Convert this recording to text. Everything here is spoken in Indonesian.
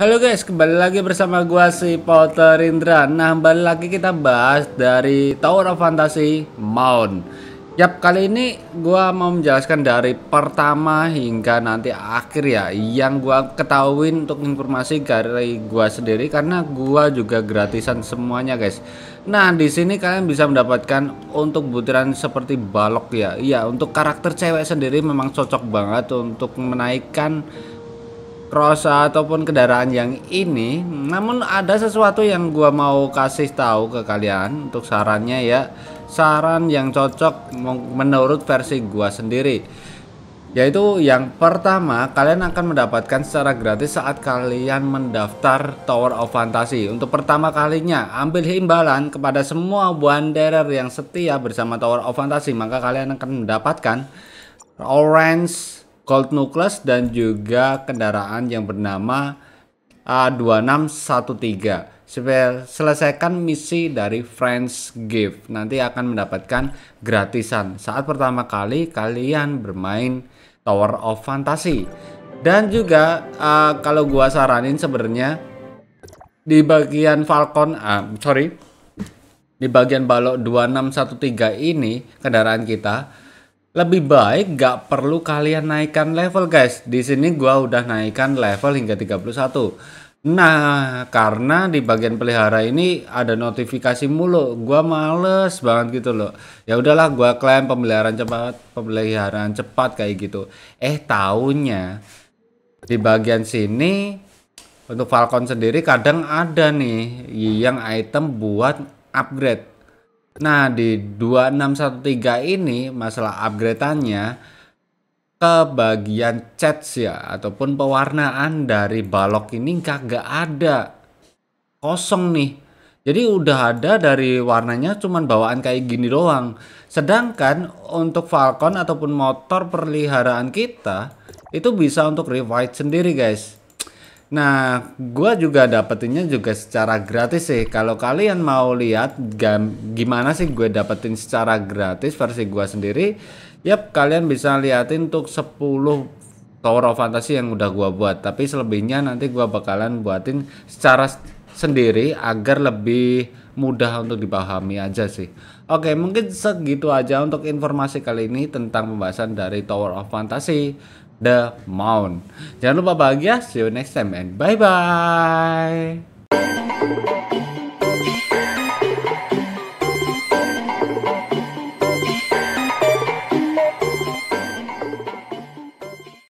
Halo guys, kembali lagi bersama gua si Potter Indra. Nah, kembali lagi kita bahas dari Tower of Fantasy Mount. Yap, kali ini gua mau menjelaskan dari pertama hingga nanti akhir ya yang gua ketahuin untuk informasi dari gua sendiri karena gua juga gratisan semuanya, guys. Nah, di sini kalian bisa mendapatkan untuk butiran seperti balok ya. Iya, untuk karakter cewek sendiri memang cocok banget untuk menaikkan Crossa ataupun kendaraan yang ini namun ada sesuatu yang gua mau kasih tahu ke kalian untuk sarannya ya saran yang cocok menurut versi gua sendiri yaitu yang pertama kalian akan mendapatkan secara gratis saat kalian mendaftar Tower of Fantasy untuk pertama kalinya ambil imbalan kepada semua wanderer yang setia bersama Tower of Fantasy maka kalian akan mendapatkan orange Gold Nucleus dan juga kendaraan yang bernama A2613. Selesaikan misi dari Friends Gift. Nanti akan mendapatkan gratisan saat pertama kali kalian bermain Tower of Fantasy. Dan juga uh, kalau gua saranin sebenarnya di bagian Falcon, uh, sorry, di bagian balok 2613 ini kendaraan kita lebih baik gak perlu kalian naikkan level guys. Di sini gua udah naikkan level hingga 31. Nah, karena di bagian pelihara ini ada notifikasi mulu. Gua males banget gitu loh. Ya udahlah gua klaim pemeliharaan cepat, pemeliharaan cepat kayak gitu. Eh, taunya di bagian sini untuk Falcon sendiri kadang ada nih yang item buat upgrade Nah, di 2613 ini masalah upgrade upgradeannya ke bagian chat ya ataupun pewarnaan dari balok ini kagak ada. Kosong nih. Jadi udah ada dari warnanya cuman bawaan kayak gini doang. Sedangkan untuk Falcon ataupun motor perliharaan kita itu bisa untuk revive sendiri guys. Nah, gue juga dapetinnya juga secara gratis sih. Kalau kalian mau lihat gimana sih gue dapetin secara gratis versi gue sendiri, yap kalian bisa liatin untuk 10 Tower of Fantasy yang udah gue buat. Tapi selebihnya nanti gue bakalan buatin secara sendiri agar lebih mudah untuk dipahami aja sih. Oke, mungkin segitu aja untuk informasi kali ini tentang pembahasan dari Tower of Fantasy The Mount. Jangan lupa bahagia, see you next time and bye bye.